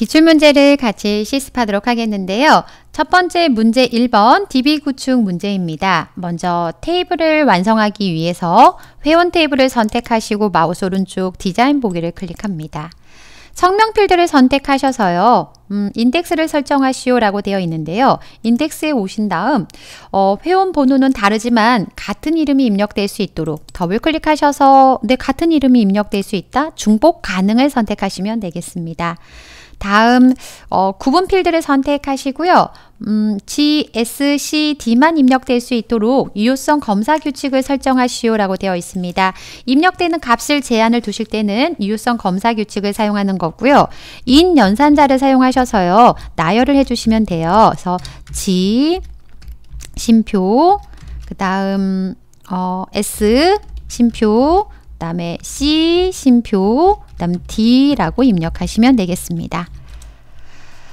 기출문제를 같이 실습하도록 하겠는데요. 첫 번째 문제 1번 DB 구축 문제입니다. 먼저 테이블을 완성하기 위해서 회원 테이블을 선택하시고 마우스 오른쪽 디자인 보기를 클릭합니다. 성명 필드를 선택하셔서요. 음, 인덱스를 설정하시오 라고 되어 있는데요. 인덱스에 오신 다음 어, 회원 번호는 다르지만 같은 이름이 입력될 수 있도록 더블 클릭하셔서 네, 같은 이름이 입력될 수 있다? 중복 가능을 선택하시면 되겠습니다. 다음 어, 구분 필드를 선택하시고요. 음, GSCD만 입력될 수 있도록 유효성 검사 규칙을 설정하시오 라고 되어 있습니다. 입력되는 값을 제한을 두실 때는 유효성 검사 규칙을 사용하는 거고요. 인 연산자를 사용하셔서요. 나열을 해주시면 돼요. 그래서 G, 심표, 그 다음 어, S, 심표, 그 다음에 C, 심표, 다음 D라고 입력하시면 되겠습니다.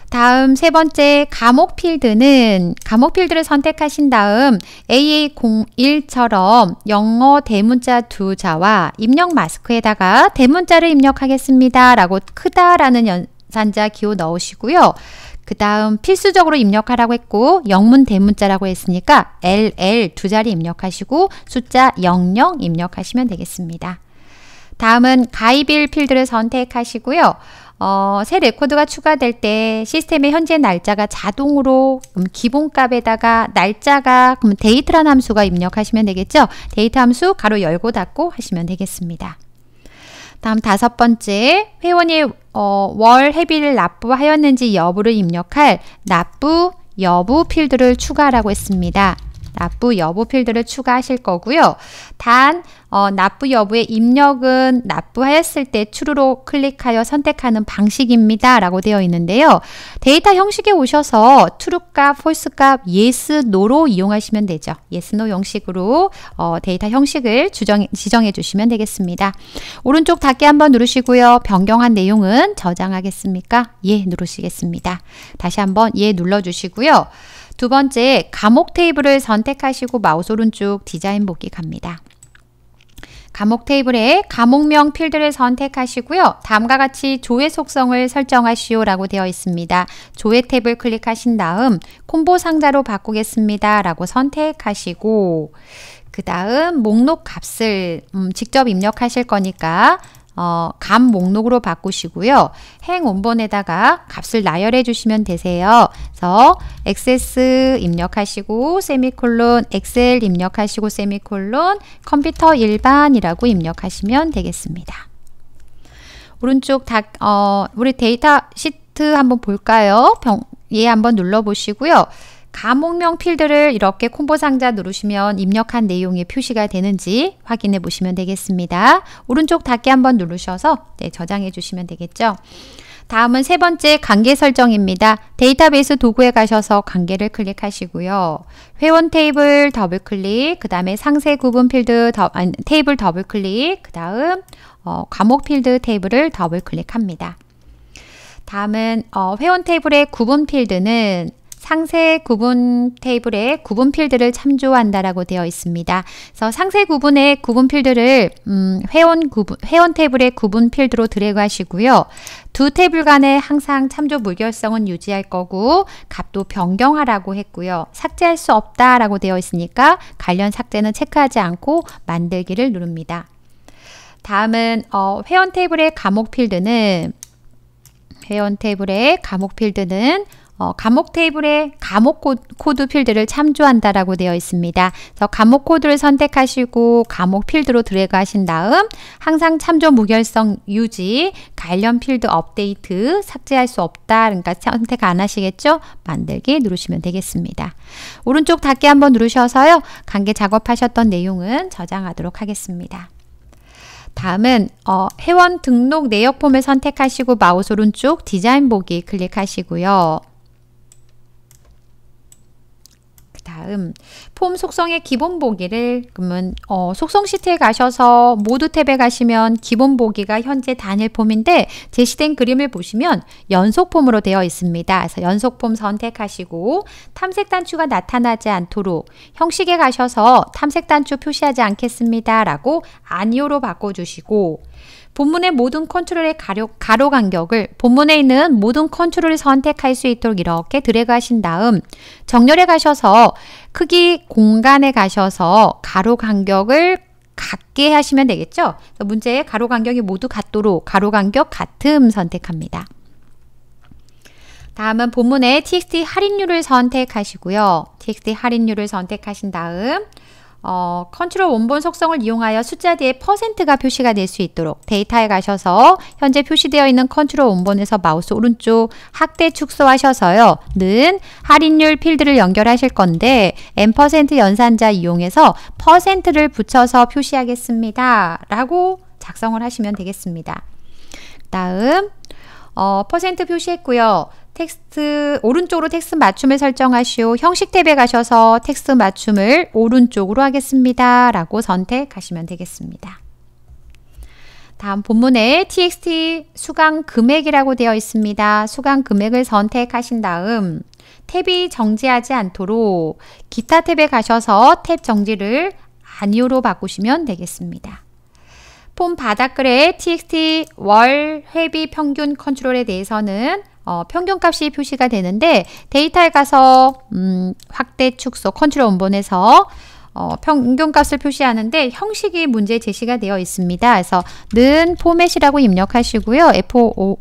다음 세 번째 감옥 필드는 감옥 필드를 선택하신 다음 AA01처럼 영어 대문자 두 자와 입력 마스크에다가 대문자를 입력하겠습니다. 라고 크다라는 연산자 기호 넣으시고요. 그 다음 필수적으로 입력하라고 했고 영문 대문자라고 했으니까 LL 두 자리 입력하시고 숫자 00 입력하시면 되겠습니다. 다음은 가이빌 필드를 선택하시고요. 어, 새 레코드가 추가될 때 시스템의 현재 날짜가 자동으로 음, 기본값에다가 날짜가 그럼 음, 데이트란 함수가 입력하시면 되겠죠. 데이트 함수 가로 열고 닫고 하시면 되겠습니다. 다음 다섯 번째 회원이 어, 월 회비를 납부하였는지 여부를 입력할 납부 여부 필드를 추가하라고 했습니다. 납부 여부 필드를 추가하실 거고요. 단 어, 납부 여부의 입력은 납부하였을 때 true로 클릭하여 선택하는 방식입니다. 라고 되어 있는데요. 데이터 형식에 오셔서 true 값, false 값, yes, no로 이용하시면 되죠. yes, no 형식으로 어, 데이터 형식을 주정, 지정해 주시면 되겠습니다. 오른쪽 닫기 한번 누르시고요. 변경한 내용은 저장하겠습니까? 예 누르시겠습니다. 다시 한번 예 눌러주시고요. 두 번째, 감옥 테이블을 선택하시고 마우스 오른쪽 디자인 보기 갑니다. 감옥 테이블에 감옥명 필드를 선택하시고요. 다음과 같이 조회 속성을 설정하시오 라고 되어 있습니다. 조회 탭을 클릭하신 다음 콤보 상자로 바꾸겠습니다 라고 선택하시고 그 다음 목록 값을 음, 직접 입력하실 거니까 어, 감 목록으로 바꾸시고요. 행 원본에다가 값을 나열해 주시면 되세요. 그래서 액세 입력하시고 세미콜론 엑셀 입력하시고 세미콜론 컴퓨터 일반이라고 입력하시면 되겠습니다. 오른쪽 다, 어, 우리 데이터 시트 한번 볼까요? 병, 얘 예, 한번 눌러보시고요. 감옥명 필드를 이렇게 콤보 상자 누르시면 입력한 내용이 표시가 되는지 확인해 보시면 되겠습니다. 오른쪽 닫기 한번 누르셔서 네, 저장해 주시면 되겠죠. 다음은 세 번째 관계 설정입니다. 데이터베이스 도구에 가셔서 관계를 클릭하시고요. 회원 테이블 더블 클릭, 그 다음에 상세 구분 필드 더, 아니, 테이블 더블 클릭, 그 다음 어, 과목 필드 테이블을 더블 클릭합니다. 다음은 어, 회원 테이블의 구분 필드는 상세 구분 테이블에 구분 필드를 참조한다라고 되어 있습니다. 그래서 상세 구분의 구분 필드를 음, 회원 구분 회원 테이블의 구분 필드로 드래그 하시고요. 두 테이블 간에 항상 참조 물결성은 유지할 거고 값도 변경하라고 했고요. 삭제할 수 없다라고 되어 있으니까 관련 삭제는 체크하지 않고 만들기를 누릅니다. 다음은 어, 회원 테이블의 감옥 필드는 회원 테이블의 감옥 필드는 어, 감옥 테이블에 감옥 코드 필드를 참조한다라고 되어 있습니다. 그래서 감옥 코드를 선택하시고 감옥 필드로 들어가신 다음 항상 참조 무결성 유지, 관련 필드 업데이트, 삭제할 수 없다. 그러니까 선택 안 하시겠죠? 만들기 누르시면 되겠습니다. 오른쪽 닫기 한번 누르셔서요. 관계 작업하셨던 내용은 저장하도록 하겠습니다. 다음은 어, 회원 등록 내역 폼을 선택하시고 마우스 오른쪽 디자인 보기 클릭하시고요. 다음 폼 속성의 기본 보기를 그러면 어, 속성 시트에 가셔서 모두 탭에 가시면 기본 보기가 현재 단일 폼인데 제시된 그림을 보시면 연속 폼으로 되어 있습니다. 그래서 연속 폼 선택하시고 탐색 단추가 나타나지 않도록 형식에 가셔서 탐색 단추 표시하지 않겠습니다. 라고 아니오로 바꿔주시고 본문의 모든 컨트롤의 가로, 가로 간격을 본문에 있는 모든 컨트롤을 선택할 수 있도록 이렇게 드래그 하신 다음 정렬에 가셔서 크기 공간에 가셔서 가로 간격을 같게 하시면 되겠죠? 문제의 가로 간격이 모두 같도록 가로 간격 같음 선택합니다. 다음은 본문의 txt 할인율을 선택하시고요. txt 할인율을 선택하신 다음 어, 컨트롤 원본 속성을 이용하여 숫자 뒤에 퍼센트가 표시가 될 수 있도록 데이터에 가셔서 현재 표시되어 있는 컨트롤 원본에서 마우스 오른쪽 확대 축소하셔서요. 는 할인율 필드를 연결하실 건데 n% 연산자 이용해서 퍼센트를 붙여서 표시하겠습니다. 라고 작성을 하시면 되겠습니다. 다음 어, 퍼센트 표시했고요. 텍스트 오른쪽으로 텍스트 맞춤을 설정하시오. 형식 탭에 가셔서 텍스트 맞춤을 오른쪽으로 하겠습니다. 라고 선택하시면 되겠습니다. 다음 본문에 txt 수강 금액이라고 되어 있습니다. 수강 금액을 선택하신 다음 탭이 정지하지 않도록 기타 탭에 가셔서 탭 정지를 아니오로 바꾸시면 되겠습니다. 폼 바닥글의 txt 월 회비 평균 컨트롤에 대해서는 어, 평균값이 표시가 되는데 데이터에 가서 음, 확대 축소 컨트롤 원본에서 어, 평균값을 표시하는데 형식이 문제 제시가 되어 있습니다. 그래서 는 포맷이라고 입력하시고요. FO,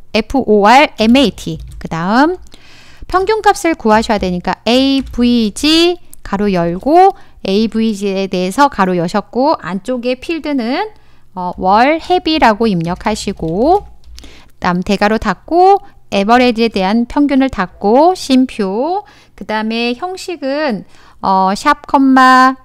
r MAT 그 다음 평균값을 구하셔야 되니까 AVG 가로 열고 AVG에 대해서 가로 여셨고 안쪽에 필드는 어, 월, 해비라고 입력하시고 다음 대가로 닫고 에버레이지에 대한 평균을 닫고 심표 그 다음에 형식은 어, 샵 컴마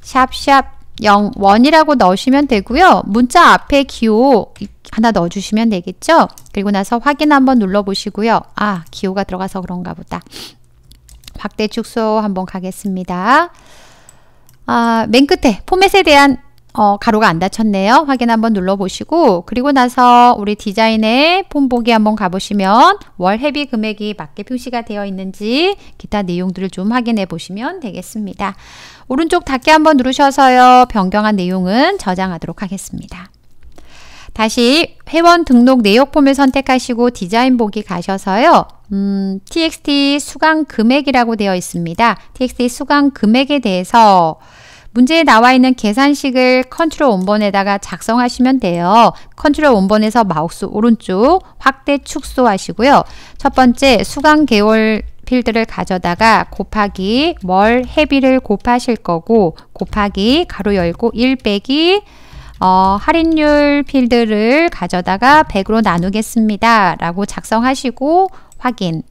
샵샵 0, 1이라고 넣으시면 되고요. 문자 앞에 기호 하나 넣어주시면 되겠죠? 그리고 나서 확인 한번 눌러보시고요. 아, 기호가 들어가서 그런가 보다. 확대 축소 한번 가겠습니다. 아, 맨 끝에 포맷에 대한 어, 가로가 안 닫혔네요. 확인 한번 눌러보시고 그리고 나서 우리 디자인의 폼 보기 한번 가보시면 월 회비 금액이 맞게 표시가 되어 있는지 기타 내용들을 좀 확인해 보시면 되겠습니다. 오른쪽 닫기 한번 누르셔서요. 변경한 내용은 저장하도록 하겠습니다. 다시 회원 등록 내역 폼을 선택하시고 디자인 보기 가셔서요. 음, txt 수강 금액이라고 되어 있습니다. txt 수강 금액에 대해서 문제에 나와 있는 계산식을 컨트롤 원본에다가 작성하시면 돼요. 컨트롤 원본에서 마우스 오른쪽 확대 축소하시고요. 첫 번째 수강 개월 필드를 가져다가 곱하기 멀 해비를 곱하실 거고 곱하기 가로 열고 1 빼기 어, 할인율 필드를 가져다가 100으로 나누겠습니다. 라고 작성하시고 확인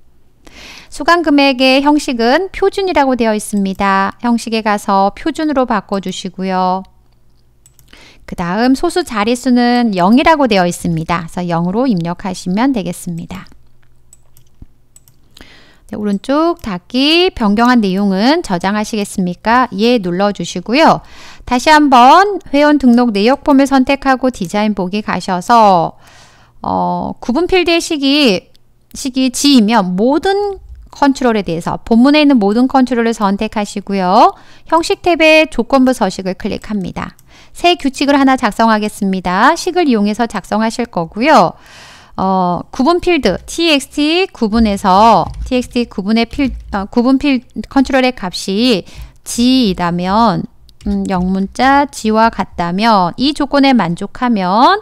수강금액의 형식은 표준이라고 되어 있습니다. 형식에 가서 표준으로 바꿔주시고요. 그 다음 소수 자릿수는 0이라고 되어 있습니다. 그래서 0으로 입력하시면 되겠습니다. 네, 오른쪽 닫기 변경한 내용은 저장하시겠습니까? 예 눌러주시고요. 다시 한번 회원 등록 내역 폼을 선택하고 디자인 보기 가셔서 어, 구분 필드의 시기 시기 지이면 모든 컨트롤에 대해서 본문에 있는 모든 컨트롤을 선택하시고요. 형식 탭에 조건부 서식을 클릭합니다. 새 규칙을 하나 작성하겠습니다. 식을 이용해서 작성하실 거고요. 어, 구분 필드 txt 구분에서 txt 구분의 필 어, 구분 필 컨트롤의 값이 g이다면 음, 영문자 g와 같다면 이 조건에 만족하면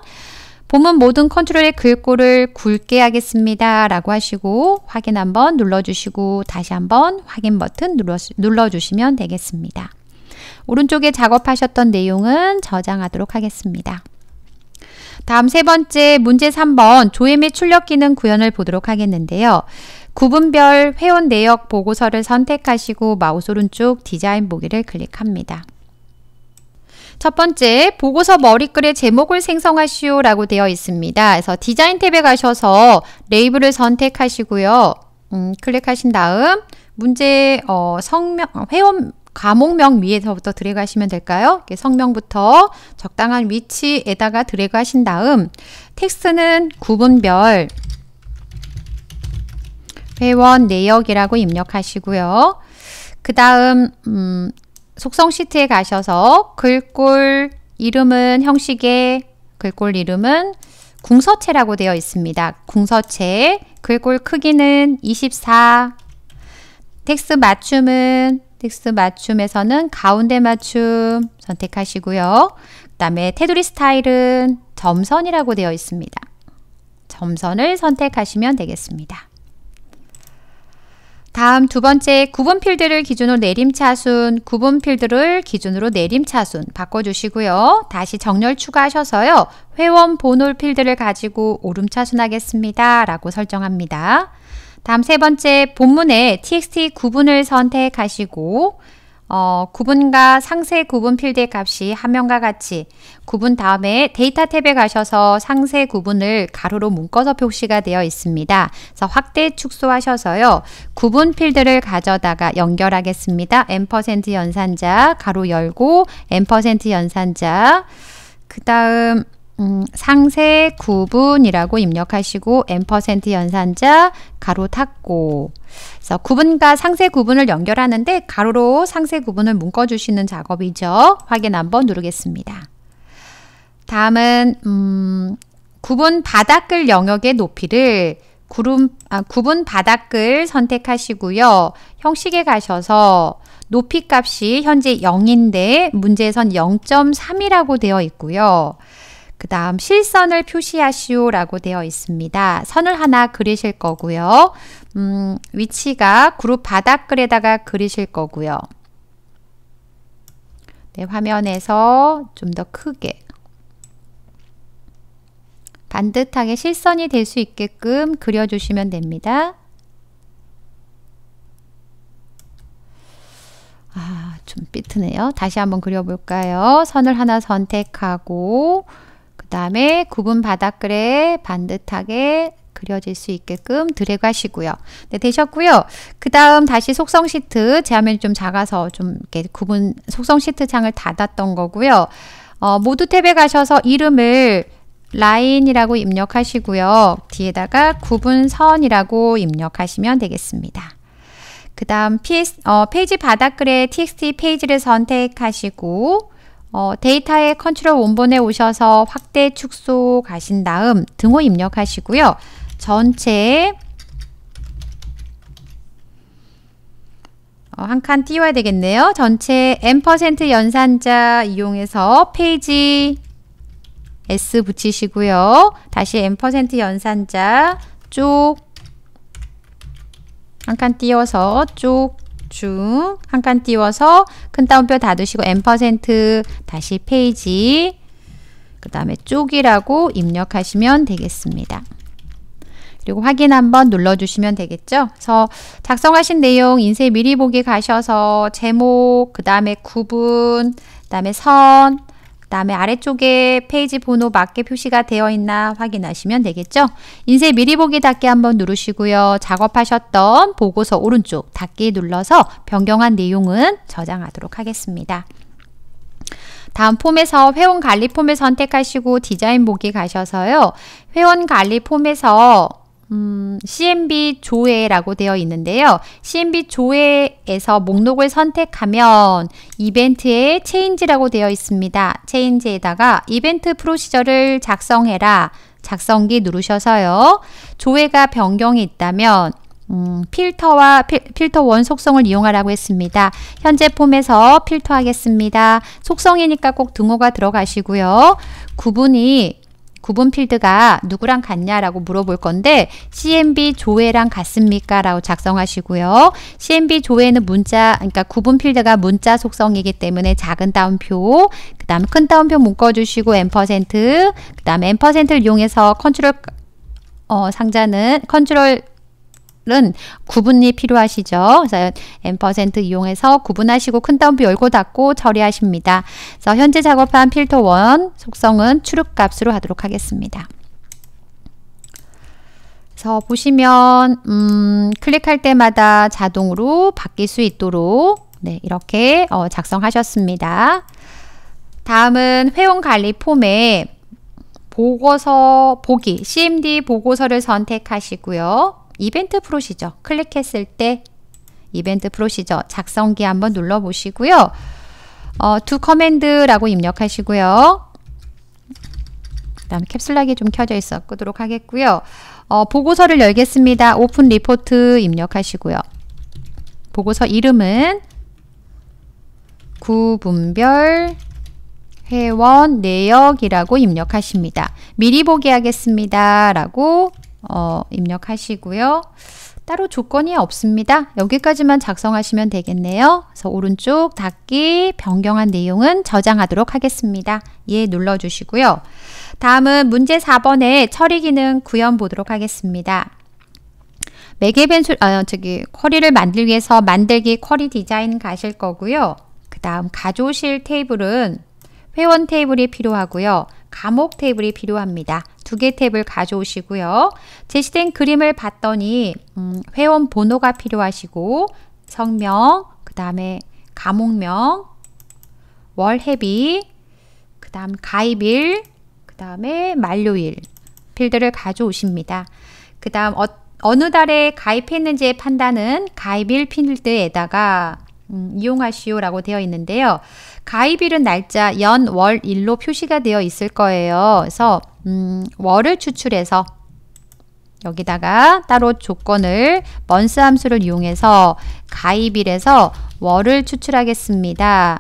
본문 모든 컨트롤의 글꼴을 굵게 하겠습니다. 라고 하시고 확인 한번 눌러주시고 다시 한번 확인 버튼 눌러, 눌러주시면 되겠습니다. 오른쪽에 작업하셨던 내용은 저장하도록 하겠습니다. 다음 세 번째 문제 3번 조회 및 출력 기능 구현을 보도록 하겠는데요. 구분별 회원 내역 보고서를 선택하시고 마우스 오른쪽 디자인 보기를 클릭합니다. 첫 번째, 보고서 머리글의 제목을 생성하시오 라고 되어 있습니다. 그래서 디자인 탭에 가셔서 레이블을 선택하시고요. 음, 클릭하신 다음 문제 어, 성명, 회원 과목명 위에서부터 드래그 하시면 될까요? 성명부터 적당한 위치에다가 드래그 하신 다음 텍스트는 구분별 회원 내역이라고 입력하시고요. 그 다음 음, 속성 시트에 가셔서 글꼴 이름은 형식의 글꼴 이름은 궁서체라고 되어 있습니다. 궁서체 글꼴 크기는 24 텍스 맞춤은 텍스 맞춤에서는 가운데 맞춤 선택하시고요. 그 다음에 테두리 스타일은 점선이라고 되어 있습니다. 점선을 선택하시면 되겠습니다. 다음 두 번째 구분 필드를 기준으로 내림차순, 구분 필드를 기준으로 내림차순 바꿔주시고요. 다시 정렬 추가하셔서요. 회원 번호 필드를 가지고 오름차순 하겠습니다. 라고 설정합니다. 다음 세 번째 본문에 txt 구분을 선택하시고 어, 구분과 상세 구분 필드의 값이 화면과 같이 구분 다음에 데이터 탭에 가셔서 상세 구분을 가로로 묶어서 표시가 되어 있습니다. 그래서 확대 축소하셔서요. 구분 필드를 가져다가 연결하겠습니다. n% 연산자 가로 열고 n% 연산자 그 다음 음, 상세 구분이라고 입력하시고 n% 연산자 가로 닫고 그래서 구분과 상세 구분을 연결하는데 가로로 상세 구분을 묶어주시는 작업이죠. 확인 한번 누르겠습니다. 다음은 음, 구분 바닥글 영역의 높이를 구름, 아, 구분 바닥글 선택하시고요. 형식에 가셔서 높이 값이 현재 0인데 문제에선 0.3이라고 되어 있고요. 그 다음 실선을 표시하시오라고 되어 있습니다. 선을 하나 그리실 거고요. 음, 위치가 그룹 바닥글에다가 그리실 거고요. 네, 화면에서 좀 더 크게 반듯하게 실선이 될 수 있게끔 그려주시면 됩니다. 아, 좀 삐트네요. 다시 한번 그려볼까요? 선을 하나 선택하고 그 다음에 구분 바닥글에 반듯하게 그려질 수 있게끔 드래그 하시고요. 네, 되셨고요. 그 다음 다시 속성 시트, 제 화면이 좀 작아서 좀 이렇게 구분, 속성 시트 창을 닫았던 거고요. 어, 모두 탭에 가셔서 이름을 라인이라고 입력하시고요. 뒤에다가 구분선이라고 입력하시면 되겠습니다. 그 다음 어, 페이지 바닥글에 txt 페이지를 선택하시고 어, 데이터의 컨트롤 원본에 오셔서 확대, 축소 가신 다음 등호 입력하시고요. 전체에 어, 한 칸 띄워야 되겠네요. 전체 n% 연산자 이용해서 페이지 s 붙이시고요. 다시 n% 연산자 쪽 한 칸 띄워서 쪽 중 한 칸 띄워서 큰 따옴표 닫으시고 n% 다시 페이지 그 다음에 쪽이라고 입력하시면 되겠습니다. 그리고 확인 한번 눌러주시면 되겠죠. 그래서 작성하신 내용 인쇄 미리 보기 가셔서 제목, 그 다음에 구분, 그 다음에 선, 그 다음에 아래쪽에 페이지 번호 맞게 표시가 되어 있나 확인하시면 되겠죠. 인쇄 미리 보기 닫기 한번 누르시고요. 작업하셨던 보고서 오른쪽 닫기 눌러서 변경한 내용은 저장하도록 하겠습니다. 다음 폼에서 회원 관리 폼을 선택하시고 디자인 보기 가셔서요. 회원 관리 폼에서 음, CMB 조회라고 되어 있는데요. CMB 조회에서 목록을 선택하면 이벤트에 체인지라고 되어 있습니다. 체인지에다가 이벤트 프로시저를 작성해라. 작성기 누르셔서요. 조회가 변경이 있다면 음, 필터와 필, 필터 원 속성을 이용하라고 했습니다. 현재 폼에서 필터하겠습니다. 속성이니까 꼭 등호가 들어가시고요. 구분이 구분 필드가 누구랑 같냐라고 물어볼 건데 CMB 조회랑 같습니까? 라고 작성하시고요. CMB 조회는 문자, 그러니까 구분 필드가 문자 속성이기 때문에 작은 따옴표, 그 다음 큰 따옴표 묶어주시고 엠그 다음 엠를 이용해서 컨트롤 어, 상자는 컨트롤 은 구분이 필요하시죠. 그래서 앰 이용해서 구분하시고 큰 따옴표 열고 닫고 처리하십니다. 그래서 현재 작업한 필터 원 속성은 출력값으로 하도록 하겠습니다. 그래서 보시면 음, 클릭할 때마다 자동으로 바뀔 수 있도록 네, 이렇게 어, 작성하셨습니다. 다음은 회원 관리 폼에 보고서 보기 CMD 보고서를 선택하시고요. 이벤트 프로시저 클릭했을 때 이벤트 프로시저 작성기 한번 눌러보시고요. 어, 두 커맨드라고 입력하시고요. 다음 캡슐락이 좀 켜져 있었도록 하겠고요. 어, 보고서를 열겠습니다. 오픈 리포트 입력하시고요. 보고서 이름은 구분별 회원 내역이라고 입력하십니다. 미리 보기 하겠습니다. 라고 어, 입력하시고요. 따로 조건이 없습니다. 여기까지만 작성하시면 되겠네요. 그래서 오른쪽 닫기 변경한 내용은 저장하도록 하겠습니다. 예 눌러주시고요. 다음은 문제 4번의 처리 기능 구현 보도록 하겠습니다. 매개변수, 아, 저기, 쿼리를 만들기 위해서 만들기 쿼리 디자인 가실 거고요. 그 다음 가져오실 테이블은 회원 테이블이 필요하고요. 감옥 테이블이 필요합니다. 두개 탭을 가져오시고요. 제시된 그림을 봤더니 음, 회원 번호가 필요하시고 성명, 그 다음에 감옥명, 월회비, 그 다음 가입일, 그 다음에 만료일 필드를 가져오십니다. 그 다음 어, 어느 달에 가입했는지의 판단은 가입일 필드에다가 음, 이용하시오라고 되어 있는데요. 가입일은 날짜 연, 월, 일로 표시가 되어 있을 거예요. 그래서 음, 월을 추출해서 여기다가 따로 조건을 먼스 함수를 이용해서 가입일에서 월을 추출하겠습니다.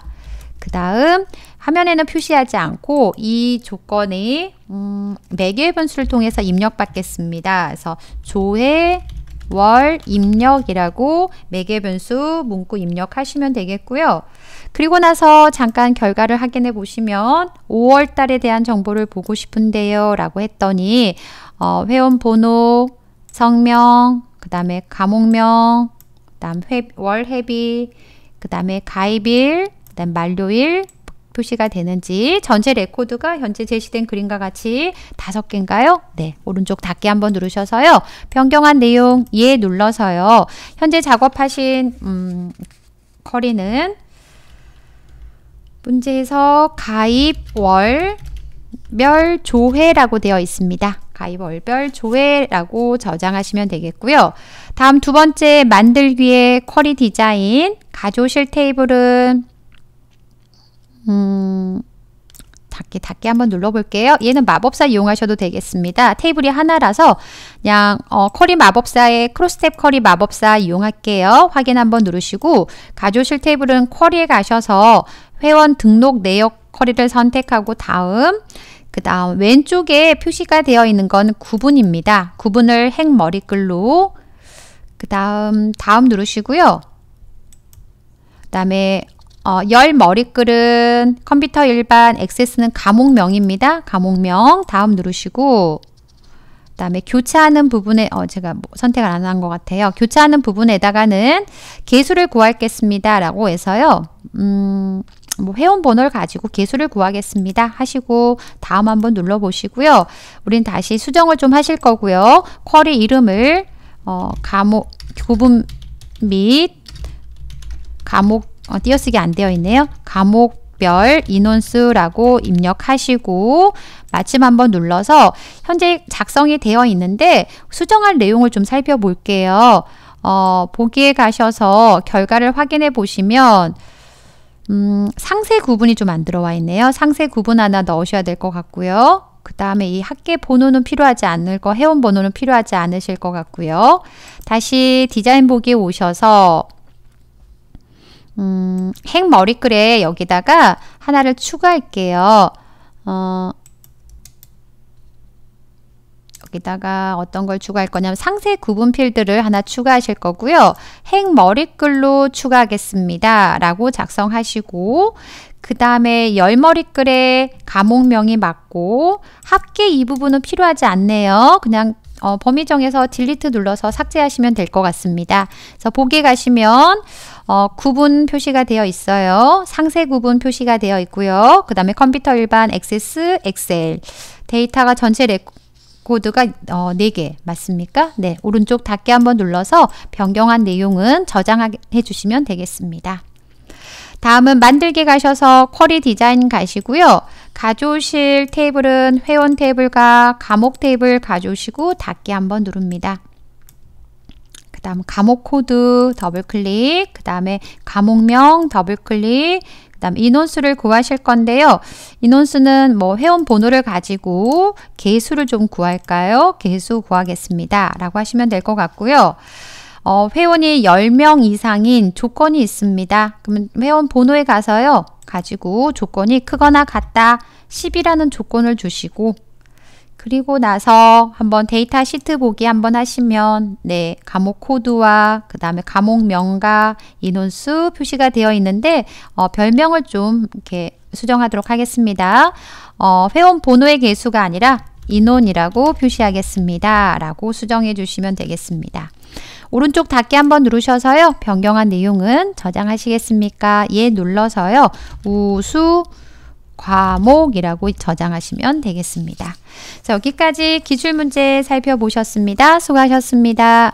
그 다음 화면에는 표시하지 않고 이 조건이 음, 매개 변수를 통해서 입력받겠습니다. 그래서 조회 월 입력이라고 매개변수 문구 입력하시면 되겠고요. 그리고 나서 잠깐 결과를 확인해 보시면 5월 달에 대한 정보를 보고 싶은데요 라고 했더니 어, 회원 번호, 성명, 그 다음에 과목명, 그 다음 월 회비, 그 다음에 가입일, 그 다음 만료일, 표시가 되는지 전체 레코드가 현재 제시된 그림과 같이 다섯 개인가요? 네, 오른쪽 닫기 한번 누르셔서요. 변경한 내용 예 눌러서요. 현재 작업하신 음, 커리는 문제에서 가입 월멸 조회라고 되어 있습니다. 가입 월별 조회라고 저장하시면 되겠고요. 다음 두 번째 만들기의 쿼리 디자인 가져오실 테이블은 음, 닫기 닫기 한번 눌러볼게요. 얘는 마법사 이용하셔도 되겠습니다. 테이블이 하나라서 그냥 어, 커리 마법사의 크로스텝 커리 마법사 이용할게요. 확인 한번 누르시고 가져오실 테이블은 커리에 가셔서 회원 등록 내역 커리를 선택하고 다음 그 다음 왼쪽에 표시가 되어 있는 건 구분입니다. 구분을 행 머리글로 그 다음 다음 누르시고요. 그 다음에 어, 열 머리글은 컴퓨터 일반, 액세스는 감옥명입니다 과목명 다음 누르시고 그 다음에 교차하는 부분에 어, 제가 뭐 선택을 안 한 것 같아요. 교차하는 부분에다가는 개수를 구하겠습니다. 라고 해서요. 음, 뭐 회원 번호를 가지고 개수를 구하겠습니다 하시고 다음 한번 눌러 보시고요 우린 다시 수정을 좀 하실 거고요 쿼리 이름을 어, 과목 구분 및 과목 어, 띄어쓰기 안 되어 있네요. 과목별 인원수라고 입력하시고 마침 한번 눌러서 현재 작성이 되어 있는데 수정할 내용을 좀 살펴볼게요. 어, 보기에 가셔서 결과를 확인해 보시면 음, 상세 구분이 좀 안 들어와 있네요. 상세 구분 하나 넣으셔야 될 것 같고요. 그 다음에 이 학계 번호는 필요하지 않을 거, 회원 번호는 필요하지 않으실 것 같고요. 다시 디자인 보기에 오셔서 음, 행 머리글에 여기다가 하나를 추가할게요. 어, 여기다가 어떤 걸 추가할 거냐면 상세 구분 필드를 하나 추가하실 거고요. 핵 머리글로 추가하겠습니다. 라고 작성하시고 그 다음에 열머리글에 감옥명이 맞고 합계 이 부분은 필요하지 않네요. 그냥 어, 범위 정해서 딜리트 눌러서 삭제하시면 될 것 같습니다. 그래서 보기 가시면 어, 구분 표시가 되어 있어요. 상세 구분 표시가 되어 있고요. 그 다음에 컴퓨터 일반 액세스 엑셀 데이터가 전체 레코드가 어, 4개 맞습니까? 네 오른쪽 닫기 한번 눌러서 변경한 내용은 저장해 주시면 되겠습니다. 다음은 만들기 가셔서 쿼리 디자인 가시고요. 가져오실 테이블은 회원 테이블과 감옥 테이블 가져오시고 닫기 한번 누릅니다. 그 다음 감옥 코드 더블클릭, 그 다음에 감옥명 더블클릭, 그 다음 인원수를 구하실 건데요. 인원수는 뭐 회원 번호를 가지고 개수를 좀 구할까요? 개수 구하겠습니다. 라고 하시면 될 것 같고요. 어, 회원이 10명 이상인 조건이 있습니다. 그러 회원 번호에 가서요. 가지고 조건이 크거나 같다 10이라는 조건을 주시고 그리고 나서 한번 데이터 시트 보기 한번 하시면 네 과목 코드와 그 다음에 과목 명과 인원수 표시가 되어 있는데 어, 별명을 좀 이렇게 수정하도록 하겠습니다. 어, 회원 번호의 개수가 아니라 인원이라고 표시하겠습니다. 라고 수정해 주시면 되겠습니다. 오른쪽 닫기 한번 누르셔서요. 변경한 내용은 저장하시겠습니까? 예 눌러서요. 우수 과목이라고 저장하시면 되겠습니다. 자, 여기까지 기출문제 살펴보셨습니다. 수고하셨습니다.